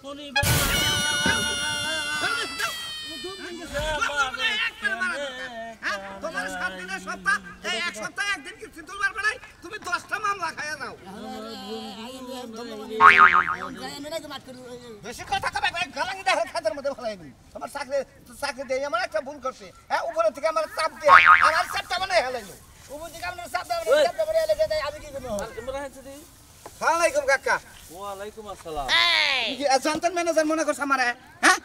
বেশি কথা কবে গালাঙ্গি দেখে খাদের তোমার চাকরি চাকরি দিয়ে আমার একটা ভুল করছে হ্যাঁ উপরের থেকে আমার চাপ দিয়ে আমার চাপটা মানে হেলাইলো উপর থেকে আমার চাপ দেওয়া আমি কি করবো আলাইকুম কাকা ওয়ালাইকুম আসসালাম এই জানতাম ম্যানেজার মনে করছ আমারে হ্যাঁ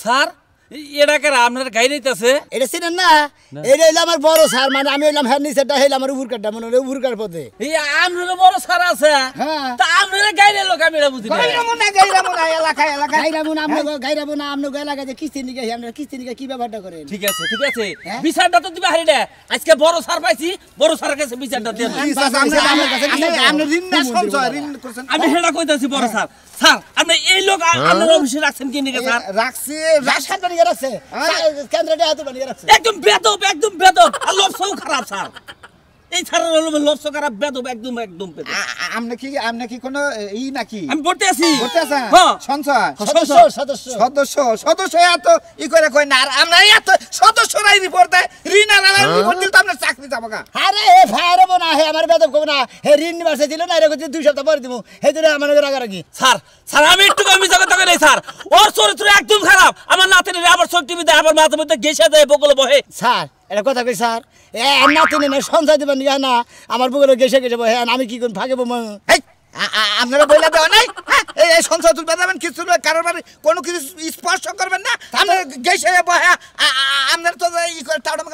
স্যার এটা কারা আপনার গাই রইতাছে এটা চিনেন না এটা হইলো আমার বড় সার মানে আমি হইলাম হ্যাঁ নিচেটা হইলাম আমার উপরকারটা মনে হলো বড় সার আছে তা গাই রে আমি হ্যাঁ। ঠিক আছে ঠিক আছে হ্যাঁ। বিচারটা তো দিবা আজকে পাইছি কাছে বিচারটা ঋণ আমি হ্যাঁ। আপনি এই লোক আপনার অফিসে রাখছেন কি রাখছি বানিয়ে রাখছে হ্যাঁ। কেন্দ্রটা এত বানিয়ে রাখছে একদম বেতপ একদম বেতপ আর লোক সব খারাপ স্যার এই ছাড়ার হলো লবস করা বেদব একদম একদম কোনো ই নাকি আমি পড়তে আছি পড়তে আছেন সংসদ সদস্য সদস্য সদস্য সদস্য এত ই করে কই না আর আমরা এত রিপোর্ট দেয় ঋণ আর আমার রিপোর্ট হ্যাঁ? দিল তো চাকরি যাব গা আরে হে ফায়ারবো না হে আমার বেদব কব না হে ঋণ নিবাসে দিল না এরকম দুই সপ্তাহ পরে দিব হে জন্য আমার রাগারাগি স্যার স্যার আমি একটু আমি জগতে গেলে স্যার ওর চরিত্র একদম খারাপ আমার নাতিনের আবার সব টিভিতে আবার মাঝে মধ্যে গেছে দেয় বকল বহে স্যার এটা কথা কই স্যার এ না তিনি না সঞ্চয় দেবেন ইয়া না আমার বুকের গেসে গেছে হ্যাঁ আমি কি কোন ফাঁকে বম আপনারা বইলা দেওয়া নাই হ্যাঁ, এই এই সঞ্চয় তুলবে দেবেন কিছু কারোর বাড়ি কোনো কিছু স্পর্শ করবেন না আমরা গেসে বহে আপনারা তো ই করে তাড়া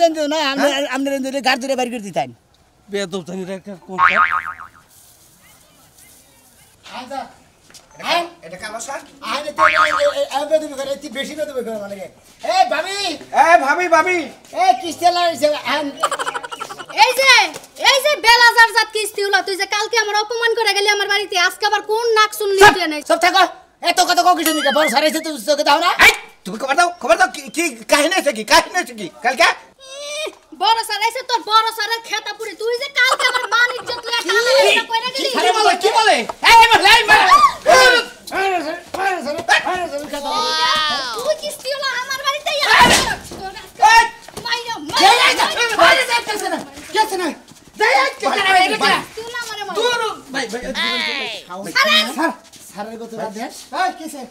আপনার আপনার গাড় ধরে বাড়ি করে দিতেন আচ্ছা, হ্যাঁ? হ্যাঁ। এই যে এই যে বেলাজার জাত কিস্তি হলো তুই যে কালকে আমার অপমান করে গেলি আমার বাড়িতে আজকে আবার কোন নাক শুনলি তুই নাই সব থাকো এত কথা কও কিছু দাও না দাও খবর দাও কি কাহিনী কি কাহিনী কালকে বড় স্যার এসে তোর বড় স্যারের খেতা পুরি তুই যে কালকে আমার মান ইজ্জত লয়া কানে এটা কইরা গেলি আরে বলে কি বলে এই আমার মার তুই কি আমার বাড়িতে আরে স্যার স্যারের কথা দেখ এই কিসে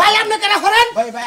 ভাই আপনি কেন করেন ভাই ভাই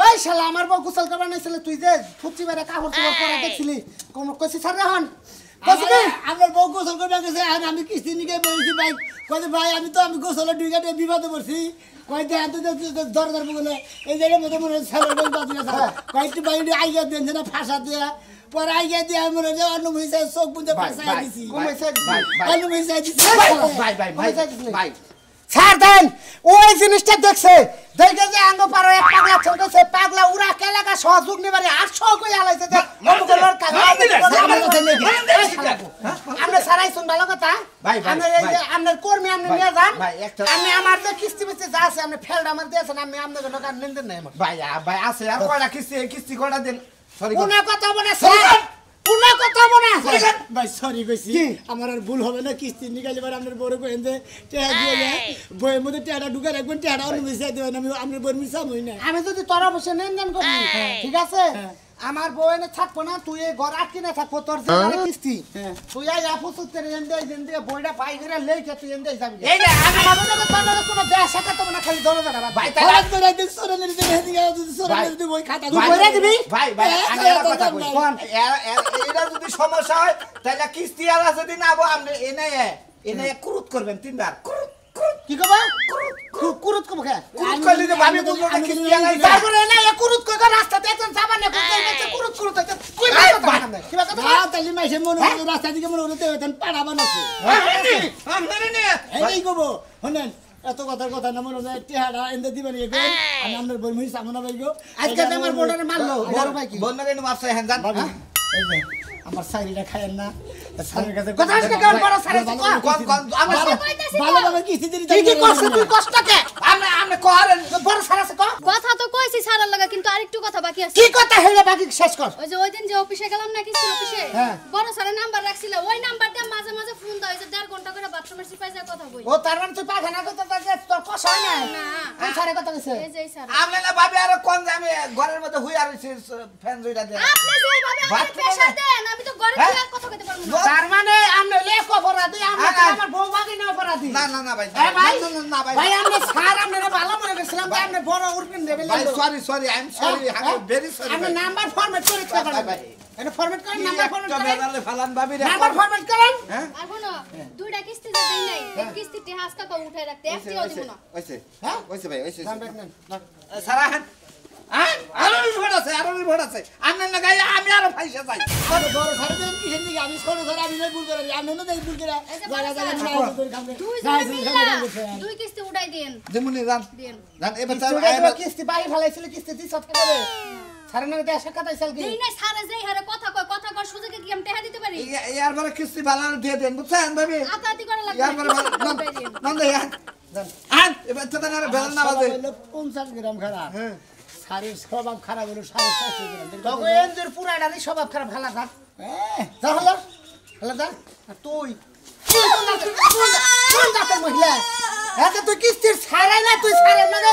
ওই শালা আমার বউ গোসল করবার নাইছিলে তুই যে ফুচি বেড়ে কাপড় চোপড় পরা দেখছিলি কোন কইছি স্যার এখন আমার বউ গোসল করবার গেছে আর আমি কিস্তি নিকে বেরিয়েছি ভাই কয়ে ভাই আমি তো আমি গোসলে ডুইকা দিয়ে বিপদে পড়ছি কয়ে দেখ তো দর দর বলে এই হ্যাঁ। ভাই ছাড় দেন ওই জিনিসটা দেখছে দেখে যে আঙ্গ পারে এক পাগলা চলতেছে পাগলা উড়া কেলাকা সহযোগ নেবারে আর সহযোগ আলাইছে যে আমরা সারাই শুন ভালো কথা আপনার কর্মী আপনি নিয়ে যান আমি আমার যে কিস্তি মিস্তি যা আছে আপনি ফেলড আমার দিয়েছেন আমি আপনাদের টাকা নিন দেন না ভাই ভাই আছে আর কয়টা কিস্তি কিস্তি কয়টা দিন সরি কোনো কথা বলে স্যার না কথা মনে আছে ভাই সরি কইছি আমার আর ভুল হবে না কিস্তি নিকালি বার আপনার বড় কইেন যে টেয়া দিয়ে যায় বইয়ের মধ্যে টেয়াটা ঢুকে রাখবেন টেয়াটা অনুমতি দেবেন আমি আপনার বইয়ের মিশাম না আমি যদি তোর অবশ্যই নেন নেন করি হ্যাঁ। ঠিক আছে হ্যাঁ। আমার বউ এনে থাকবো না তুই এই ঘর আটকে না থাকবো তোর হ্যাঁ? কিস্তি হ্যাঁ। তুই আই আপুসুর তেরে এন্দে বইটা পাই করে তুই যাবি এই না আমি দেয়া তো না খালি ভাই দিন সরে নিয়ে হেদি গেল যদি সরে নিয়ে বই খাতা তুই দিবি ভাই ভাই হ্যাঁ, আমি এর কথা এটা যদি সমস্যা হয় তাহলে কিস্তি আর যদি না এনে এনে ক্রুত করবেন তিনবার ক্রুত ক্রুত কি কবা ক্রুত कुरुत को बघा कुरुत कळली तर आम्ही बोललो ना किती याला बरोबर आहे ना या कुरुत को रास्ता त्याचं सामान आहे कुरुत कुरुत कुरुत कोई बात नाही किंवा का हा तल्ली मैसे म्हणून रास्ता दिके म्हणून ते तन पाडा बनवतो आमदार ने हे गो होनन এত কথার কথা না মনে হয় টেহারা এনে দিবেন এগো আমি আমার বই মুই সামনা পাইগো আজকে আমার বোনের মারলো বড় ভাই কি বন্ধ কেন মারছে হ্যাঁ জান আমার সাইরিটা খায়েন না শাড়ির কাছে কথা আসলে কেন বড় শাড়ি আমার ভালো ভালো কি দিন কি কি কষ্ট তুই কষ্ট কে আমি আমি কোহারেন বড় শাড়ি আছে কথা তো কইছি সারার লাগা কিন্তু আরেকটু কথা বাকি আছে কি কথা হইলো বাকি শেষ কর ওই যে ওই দিন যে অফিসে গেলাম না কিছু অফিসে হ্যাঁ। বড় শাড়ি নাম্বার রাখছিল ওই নাম্বার দিয়ে মাঝে মাঝে ফোন দাও যে দেড় ঘন্টা করে বাথরুমের সিপাই যা কথা কই ও তার মানে তুই পাখানা কথা হয় না কোন স্যারের কথা কইছে আপনি না ভাবে আর কোন যাবে ঘরের মধ্যে হুই আর ফ্যান জুইটা দেন আপনি যেভাবে আমি প্রেসার দেন আমি তো ঘরে হ্যাঁ। কথা কইতে পারবো না তার মানে আপনি লেখ অপরাধী আমরা আমার বউ হ্যাঁ, হ্যাঁ। নাম্বার ফরম্যাট করে ভাই এনে ফরম্যাট করেন নাম্বার ফরম্যাট করেন বেদালে ফালান ভাবি রে নাম্বার ফরম্যাট করেন হ্যাঁ আর হনো দুইটা কিস্তি যে দেই নাই এক হ্যাঁ। কিস্তি তে হাসকা কা উঠাই রাখতে একটি দিব না হইছে হ্যাঁ হইছে ভাই হইছে দাম রাখেন সারা হান হ্যাঁ আরো ভোট আছে আরো ভোট আছে আমনে লাগাই আমি আরো ফাইসা যাই আরে বড় সারা দেন কি হেন আমি সরো ধরে আমি নাই ভুল করে আমি না দেই ভুল করে যারা যারা নাই ভুল দুই জন দুই কিস্তি উঠাই দেন যেমন রান দেন রান এবার কিস্তি বাইরে ফলাইছিল কিস্তি দি সব করে কথা ইসাল কথা কয় কথা কয় দিতে পারি ইয়ার পরে কিস্তি ভালো এবার তো না বেল আচ্ছা, খারাপ হ্যাঁ শাড়ির স্বভাব খারাপ হলো সাড়ে ছয়শো গ্রাম তখন এনজোর স্বভাব খারাপ হালা থাক যা হলো হালা তুই মহিলা এত তুই কিস্তির ছাড়াই না তুই ছাড়াই না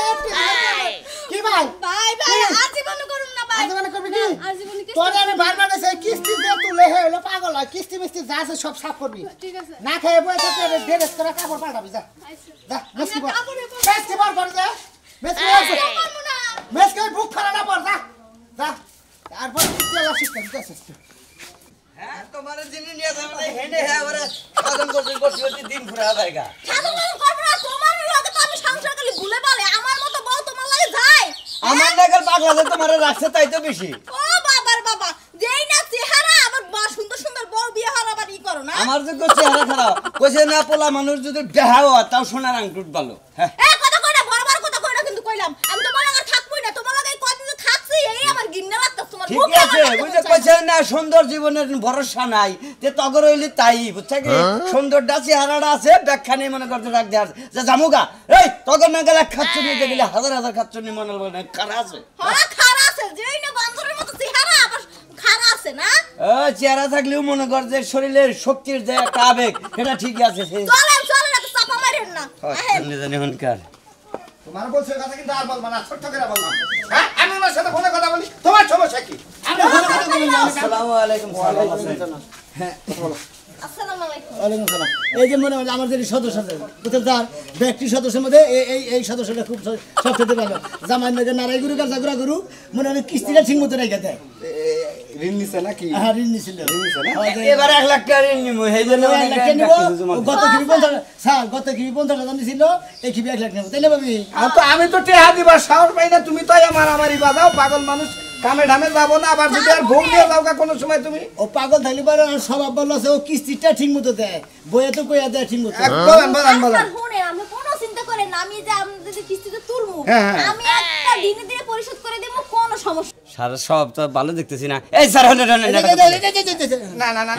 কি ভাই ভাই ভাই আজীবন করুম না ভাই আজীবন করবি কি আজীবন কিস্তি তোর আমি বারবার সেই কিস্তি দিয়ে তুলে হে হলো পাগল হয় কিস্তি মিস্তি যা আছে সব সাফ করবি ঠিক আছে না খেয়ে বসে তোর ড্রেস করে কাপড় পাল্টাবি যা আচ্ছা। যা মিস্তি বল মিস্তি বল করে যা মিস্তি বল মেস করে বুক ফালা না পর যা যা তারপর কিস্তি আলা শিখতে দিতে হ্যাঁ তোমার জিনিস নিয়ে যাবে হেনে হ্যাঁ আবার সাধন করতে করতে দিন ঘুরে আবার গা আমার পাগলা যে তোমার রাখছে তাই তো বেশি ও বাবার বাবা যেই না চেহারা আমার বা সুন্দর সুন্দর বউ বিয়ে হওয়ার আবার ই করো না আমার যোগ্য চেহারা খারাপ কইছে না পোলা মানুষ যদি দেহা হয় তাও সোনার আংটুট ভালো হ্যাঁ ঠিক আছে বুঝতে পারছেন না সুন্দর জীবনের ভরসা নাই যে তগর হইলে তাই বুঝছে কি হ্যাঁ? সুন্দরটা চেহারাটা আছে ব্যাখ্যা নেই মনে করতে রাখতে আছে যে জামুগা এই তগর না গেলে নিতে হ্যাঁ। গেলে হাজার হাজার খাচ্ছ নি মনে খারা আছে হ্যাঁ, চেহারা থাকলেও মনে কর যে শরীরের শক্তির যে একটা আবেগ সেটা ঠিক আছে জানি হনকার তোমার হ্যাঁ, হ্যাঁ। এই এই সদস্যটা খুব খেতে নারায় গুরু কাজা গুরু মনে হয় কিস্তিটা ঠিক মতো রেখে দেয় ঋণ হ্যাঁ, হ্যাঁ, এবার এক লাখ গত এক লাখ তো আমি তো টেহা দিবা সাহস পাই না তুমি তো আমার আমারই বাজাও পাগল মানুষ কামে ঢামে যাবো না আবার যদি আর ভোগ দিয়ে যাও কোনো সময় তুমি ও পাগল থাকলে পারে আর সব আব্বার লসে ও কিস্তিটা ঠিক মতো দেয় বইয়ে তো কইয়া দেয় ঠিক মতো একদম কিস্তিতে তুলবো হ্যাঁ, হ্যাঁ। আমি একটা দিনে দিনে পরিশোধ করে কোনো সমস্যা সব তো ভালো দেখতেছি না এই স্যার না না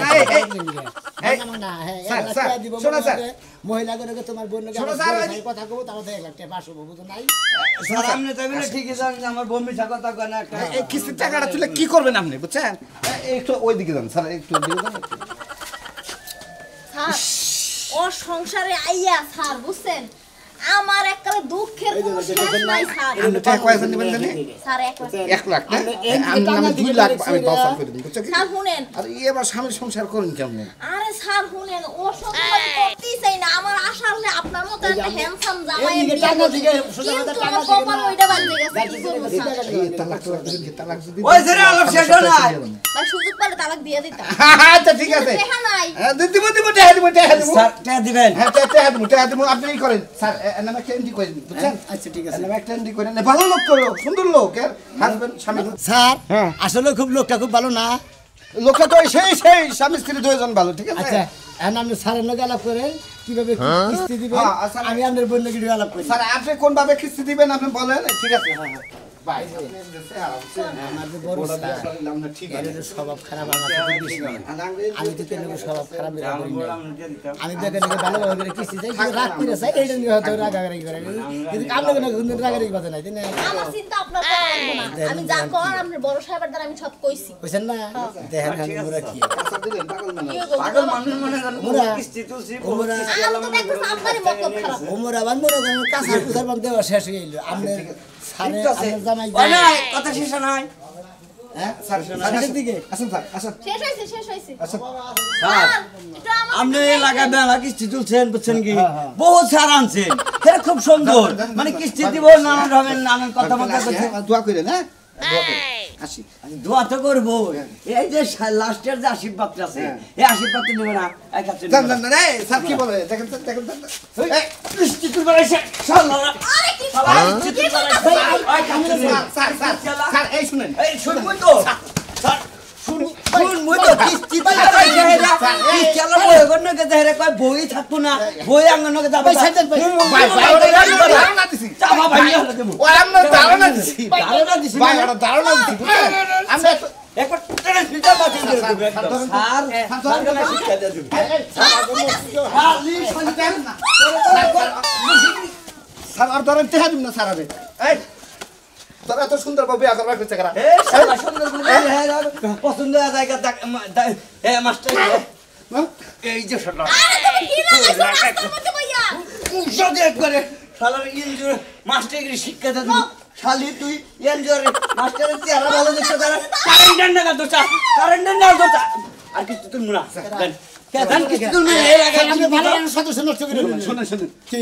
না কিস্তির টাকাটা তুলে কি করবেন আপনি বুঝছেন একটু দিকে যান স্যার একটু যান ও সংসারে আইয়া স্যার বুঝছেন আমার দুঃখের কোনো শেষ নাই স্যার আপনি স্যার লাখ আমি লাখ আমি স্যার শুনেন আরে এবার স্বামীর সংসার করেন কেমনে আরে স্যার শুনেন ও চাই না আমার আশা হলে আপনার মতো একটা হ্যান্ডসাম জামাই টাকা দিকে টাকা দিকে কপাল ওইটা বাদ দিয়ে গেছে ওই আলাপ শেষ না ভাই সুযোগ পেলে তালাক দিয়ে দিতাম আচ্ছা ঠিক আছে হ্যাঁ স্যার টাকা দিবেন হ্যাঁ টাকা আপনি করেন স্যার হ্যাঁ, আচ্ছা, হ্যাঁ। আসলে খুব লোকটা খুব ভালো না লোকটা সেই স্বামী দুজন ভালো ঠিক আছে আচ্ছা, কিভাবে হ্যাঁ। কিস্তি আমি আপনার বন্ধুকে আলাপ করি স্যার আপনি ভাবে কিস্তি দিবেন আপনি বলেন ঠিক আছে আমি দেখেন ভালোভাবে করে কিস্তি চাই কিন্তু রাগ করে চাই এইটা নিয়ে হয়তো রাগারাগি করে কিন্তু কামনা করে কিন্তু রাগারাগি বাজে নাই আমার চিন্তা আপনার আমি যা কর আমি বড় সাহেবের দ্বারা আমি সব কইছি কইছেন না হ্যাঁ। দেখেন আমি আচ্ছা, মোরা কি পাগল মানুষ মানে মনে করেন মোরা কিস্তি তুলছি মোরা আমি তো দেখো সামনে মতলব খারাপ মোরা বান্দর কাঁচা কুসার বান্দর দেওয়া শেষ হয়ে গেল আমাদের আচ্ছা, হ্যাঁ, আপনি কি হ্যাঁ, হ্যাঁ। খুব সুন্দর মানে কিস্তি দিব নানান ধরনের নানান কথা দোয়া হ্যাঁ দোয়া তো করবো এই যে লাস্টের যে আশীর্বাদটা আছে এই আশীর্বাদ তো নেবে না কি বলে দেখেন দেখেন বই থাকতো না বই আঙ্গনকে যাবে দিছি ভাই এটা শিক্ষা দিয়ে তোরা এত সুন্দর ভাবে আগার রাখবে চেকরা এই শালা সুন্দর করে হ্যাঁ পছন্দ জায়গা এ মাস্টার এই যে শালা একবারে শালার শিক্ষা দেন খালি তুই এনজোর মাস্টারের চেহারা ভালো দেখছো তারা কারেন্টার না দোষা কারেন্টার না দোষা আর কিছু তুমি না দেন কিছু তুমি ভালো সদস্য নষ্ট করে শুনেন শুনেন কি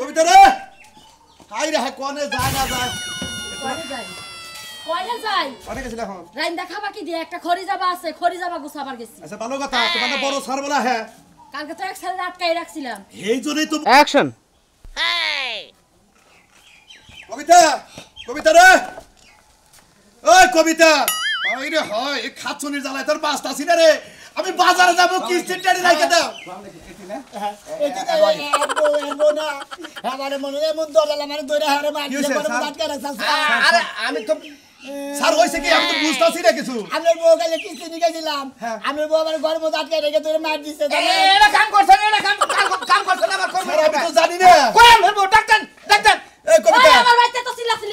কবিতা রে হাই রে কোনে যায় না যায় কোনে যায় কোনে যায় কোনে গেছিল দিয়ে একটা খড়ি যাবা আছে যাবা গুছাবার আচ্ছা, কথা আটকাই রাখছিলাম এই জন্যই তো অ্যাকশন কবিতা কবিতা রে ওই কবিতা ওই রে হয় এই খাচ্ছনির জ্বালায় তোর বাঁচতাছি না রে আমি বাজারে যাবো কিস্তির দাও আমি তো স্যার হইছে কি আমি তো হ্যাঁ। বুঝতাছি না কিছু আমি বউ কালে কিস্তি নিকে দিলাম হ্যাঁ। আমি বউ আমার ঘর মধ্যে আটকে রেখে তোরে মার দিছে এটা কাম করছ না কাম কাম করছ না আমার করবে আমি তো জানি না ডাক্তার ডাক্তার কবিতা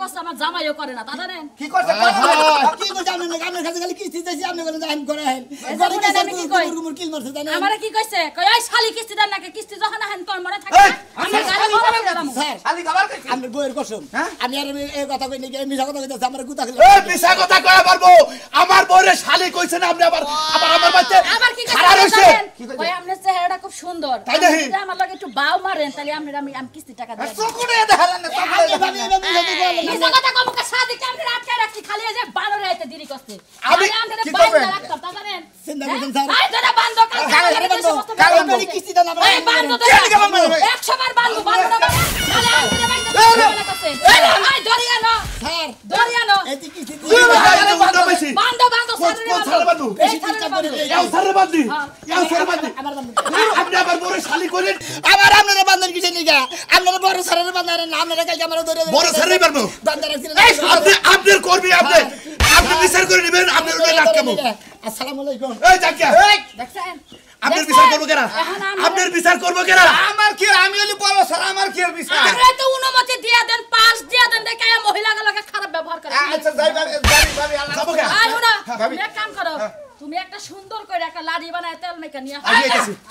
করছে আমার জামাইও করে না দাদা নেন কি করছে কি করছে আপনি আপনার কাছে গেলে কিস্তি চাইছি আপনি বলেন আইন শালি কইছে খুব সুন্দর আমার লাগে একটু বাউ মারেন তাহলে আপনি আমি কিস্তি টাকা দেব মিছা কথা কম কা শাদি কে আমরা আটকে রাখছি খালি এই যে বানর আইতে দেরি বান্ধ বান্ধ বান্ধ বান্ধ বান্ধ আপনি আপনার বিচার করবো কেনা আমার কি আমি বড় স্যার আমার কি দিয়া দেন দেখে মহিলা গুলোকে খারাপ ব্যবহার করে আচ্ছা কাম করো হ্যাঁ। তুমি একটা সুন্দর করে একটা লাড়ি বানায় তেল মেকা নিয়ে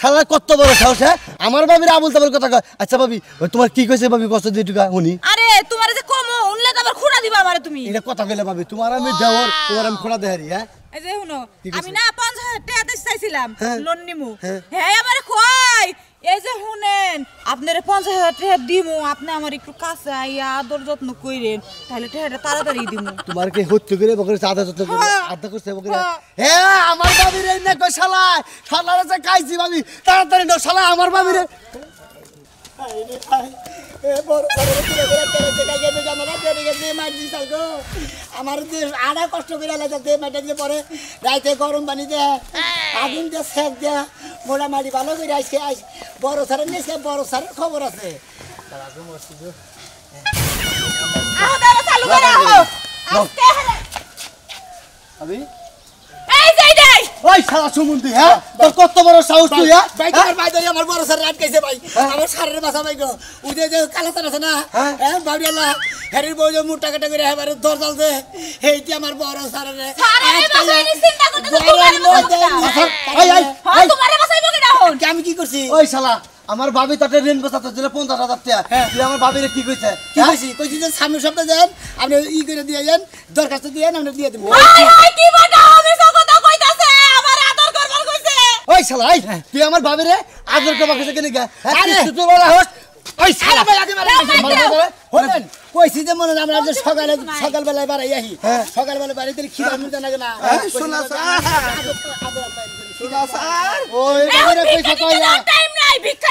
শালা কত বড় সাহস হ্যাঁ আমার বাবির আবুল তাবুল কথা কয় আচ্ছা বাবি তোমার কি কইছে বাবি কষ্ট দিয়ে টুকা উনি আরে তোমার যে কম উনলে তো আবার খুঁড়া দিবা আমারে তুমি এটা কথা কইলে বাবি তোমার আমি দেওর তোমার আমি খুঁড়া দেহারি হ্যাঁ এই যে শুনো আমি না 50 টাকা চাইছিলাম হ্যাঁ। লোন নিমু হ্যাঁ, হ্যাঁ আমারে কয় এই যে শুনেন আপনার পঞ্চাশ হাজার টাকা দিমু আপনি আমার একটু কাছে আইয়া আদর যত্ন কইরেন তাহলে টাকাটা তাড়াতাড়ি দিমু তোমার কি হচ্ছে করে বকরে আদর যত্ন করে হ্যাঁ। আদর করছে বকরে হে হ্যাঁ। আমার বাবি রে না কই শালা শালারে যে কাইছি বাবি তাড়াতাড়ি দাও শালা আমার বাবি আই রে আই আমার যে আড়া কষ্ট করে আলাদা দে মাটা দিয়ে পরে রাইতে গরম পানি দেয় আগুন দিয়ে সেক দেয় মোটামুটি ভালো করে আসছে আস বড় স্যারের নিয়েছে বড় স্যারের খবর আছে আহ দাদা চালু করে আহ আস্তে আবি ওই সারা সুমন্তি হ্যাঁ তোর কত বড় সাহস তুই হ্যাঁ ভাই হ্যাঁ? আমার বড় রাত গেছে ভাই হ্যাঁ? আমার সারের বাসা ভাই গো ওই যে কালা আছে না হ্যাঁ ভাবি হ্যাঁ, আল্লাহ বউ যে কাটা করে দর আমার বড় আমি কি করছি ওই শালা আমার ভাবি তাতে ঋণ বসাতে দিলে পঞ্চাশ হাজার টাকা তুই আমার ভাবির কি কইছে কি কইছি কইছি যে স্বামীর সাথে যান আপনি ই করে দিয়ে যান দরখাস্ত দিয়ে আপনি দিয়ে দেবো ওই শালা আই হ্যাঁ। তুই আমার বাবারে আদর কবা কইছে কেন গা আরে তুই বলা হস ওই শালা ভাই আদি মারে হলেন কইছি যে মনে আমরা আজ সকালে সকাল বেলায় বাড়াই আহি হ্যাঁ। সকাল বেলায় বাড়াই দিলে খিদা আমি হ্যাঁ। না না শোনা স্যার শোনা স্যার ওই বাবারে কইছে কইলা টাইম নাই ভিক্ষা